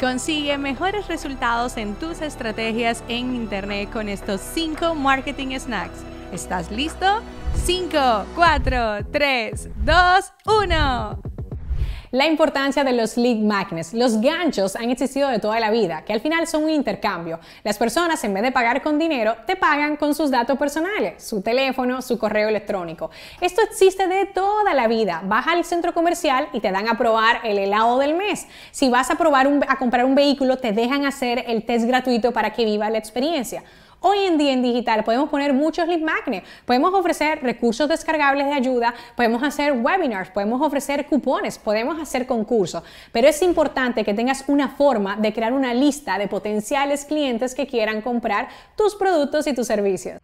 Consigue mejores resultados en tus estrategias en Internet con estos 5 marketing snacks. ¿Estás listo? 5, 4, 3, 2, 1 la importancia de los lead magnets. Los ganchos han existido de toda la vida, que al final son un intercambio. Las personas, en vez de pagar con dinero, te pagan con sus datos personales, su teléfono, su correo electrónico. Esto existe de toda la vida. Vas al centro comercial y te dan a probar el helado del mes. Si vas a, probar a comprar un vehículo, te dejan hacer el test gratuito para que viva la experiencia. Hoy en día en digital podemos poner muchos lead magnets, podemos ofrecer recursos descargables de ayuda, podemos hacer webinars, podemos ofrecer cupones, podemos hacer concursos, pero es importante que tengas una forma de crear una lista de potenciales clientes que quieran comprar tus productos y tus servicios.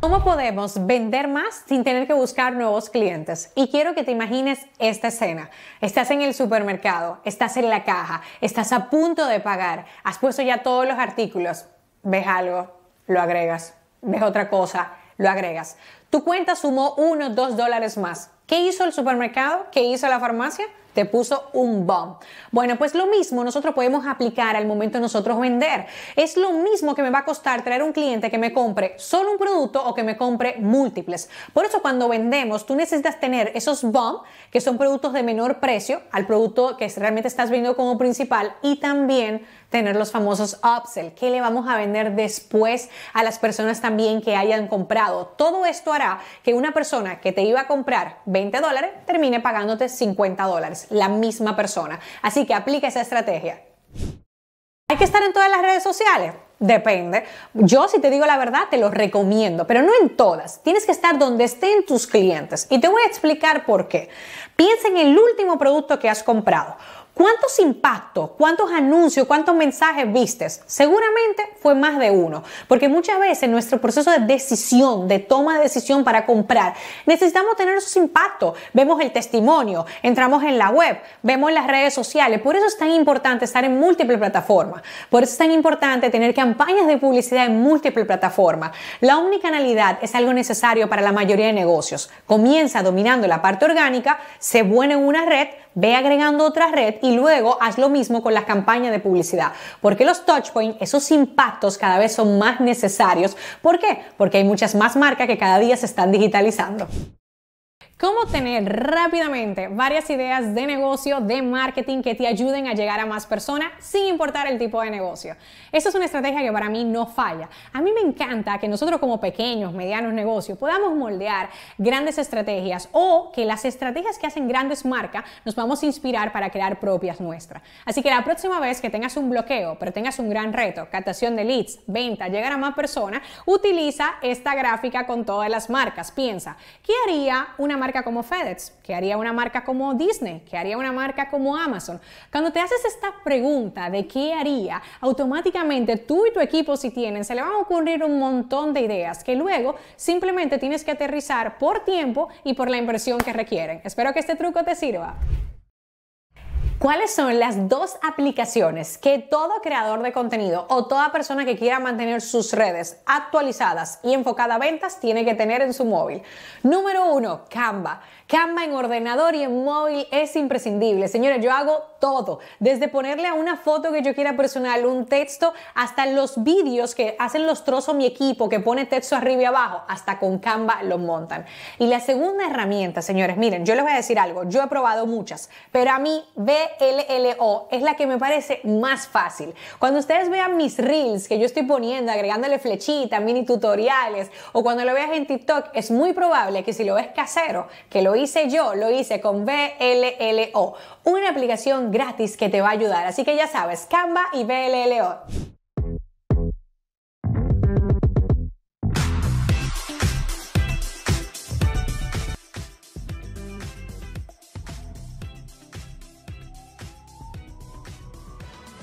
¿Cómo podemos vender más sin tener que buscar nuevos clientes? Y quiero que te imagines esta escena. Estás en el supermercado, estás en la caja, estás a punto de pagar, has puesto ya todos los artículos, ves algo, lo agregas, ves otra cosa, lo agregas. Tu cuenta sumó unos dos dólares más. ¿Qué hizo el supermercado? ¿Qué hizo la farmacia? te puso un bomb. Bueno, pues lo mismo nosotros podemos aplicar al momento de nosotros vender. Es lo mismo que me va a costar traer un cliente que me compre solo un producto o que me compre múltiples. Por eso cuando vendemos, tú necesitas tener esos bump, que son productos de menor precio al producto que realmente estás vendiendo como principal y también tener los famosos upsell, que le vamos a vender después a las personas también que hayan comprado. Todo esto hará que una persona que te iba a comprar 20 dólares termine pagándote 50 dólares, la misma persona. Así que aplica esa estrategia. ¿Hay que estar en todas las redes sociales? Depende. Yo, si te digo la verdad, te lo recomiendo, pero no en todas. Tienes que estar donde estén tus clientes. Y te voy a explicar por qué. Piensa en el último producto que has comprado. ¿Cuántos impactos, cuántos anuncios, cuántos mensajes vistes? Seguramente fue más de uno, porque muchas veces nuestro proceso de decisión, de toma de decisión para comprar, necesitamos tener esos impactos. Vemos el testimonio, entramos en la web, vemos las redes sociales. Por eso es tan importante estar en múltiples plataformas. Por eso es tan importante tener campañas de publicidad en múltiples plataformas. La omnicanalidad es algo necesario para la mayoría de negocios. Comienza dominando la parte orgánica, se vuelve una red, ve agregando otra red y luego haz lo mismo con las campañas de publicidad. Porque los touchpoint, esos impactos cada vez son más necesarios. ¿Por qué? Porque hay muchas más marcas que cada día se están digitalizando. Cómo tener rápidamente varias ideas de negocio, de marketing que te ayuden a llegar a más personas sin importar el tipo de negocio. Esa es una estrategia que para mí no falla. A mí me encanta que nosotros como pequeños, medianos negocios podamos moldear grandes estrategias o que las estrategias que hacen grandes marcas nos vamos a inspirar para crear propias nuestras. Así que la próxima vez que tengas un bloqueo, pero tengas un gran reto, captación de leads, venta, llegar a más personas, utiliza esta gráfica con todas las marcas. Piensa, ¿qué haría una marca marca como FedEx? ¿Qué haría una marca como Disney? ¿Qué haría una marca como Amazon? Cuando te haces esta pregunta de qué haría, automáticamente tú y tu equipo, si tienen, se le van a ocurrir un montón de ideas que luego simplemente tienes que aterrizar por tiempo y por la inversión que requieren. Espero que este truco te sirva. ¿Cuáles son las dos aplicaciones que todo creador de contenido o toda persona que quiera mantener sus redes actualizadas y enfocada a ventas tiene que tener en su móvil? Número uno, Canva. Canva en ordenador y en móvil es imprescindible. Señores, yo hago todo, desde ponerle a una foto que yo quiera personal, un texto, hasta los vídeos que hacen los trozos mi equipo, que pone texto arriba y abajo, hasta con Canva lo montan. Y la segunda herramienta, señores, miren, yo les voy a decir algo, yo he probado muchas, pero a mí ve e LLO es la que me parece más fácil. Cuando ustedes vean mis reels que yo estoy poniendo, agregándole flechitas, mini tutoriales, o cuando lo veas en TikTok, es muy probable que si lo ves casero, que lo hice yo, lo hice con BLLO, una aplicación gratis que te va a ayudar. Así que ya sabes, Canva y BLLO.